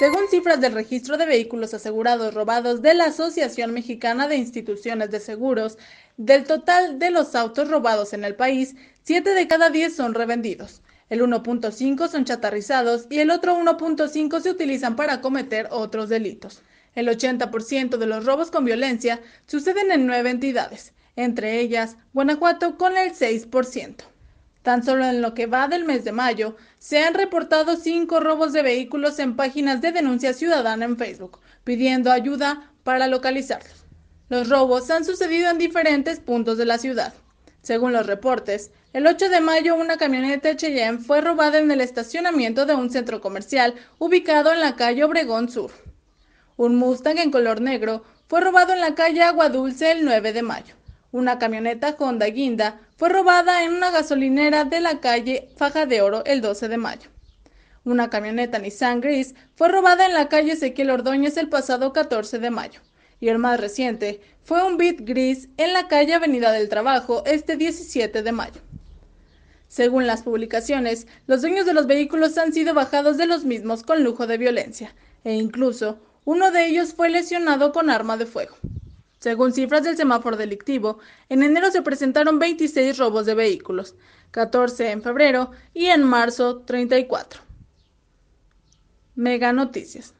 Según cifras del registro de vehículos asegurados robados de la Asociación Mexicana de Instituciones de Seguros, del total de los autos robados en el país, 7 de cada 10 son revendidos. El 1.5 son chatarrizados y el otro 1.5 se utilizan para cometer otros delitos. El 80% de los robos con violencia suceden en nueve entidades, entre ellas Guanajuato con el 6%. Tan solo en lo que va del mes de mayo, se han reportado cinco robos de vehículos en páginas de denuncia ciudadana en Facebook, pidiendo ayuda para localizarlos. Los robos han sucedido en diferentes puntos de la ciudad. Según los reportes, el 8 de mayo una camioneta Cheyenne fue robada en el estacionamiento de un centro comercial ubicado en la calle Obregón Sur. Un Mustang en color negro fue robado en la calle Agua Dulce el 9 de mayo. Una camioneta Honda Guinda fue robada en una gasolinera de la calle Faja de Oro el 12 de mayo. Una camioneta Nissan Gris fue robada en la calle Ezequiel Ordóñez el pasado 14 de mayo. Y el más reciente fue un Beat gris en la calle Avenida del Trabajo este 17 de mayo. Según las publicaciones, los dueños de los vehículos han sido bajados de los mismos con lujo de violencia, e incluso uno de ellos fue lesionado con arma de fuego. Según cifras del semáforo delictivo, en enero se presentaron 26 robos de vehículos, 14 en febrero y en marzo 34. Mega Noticias.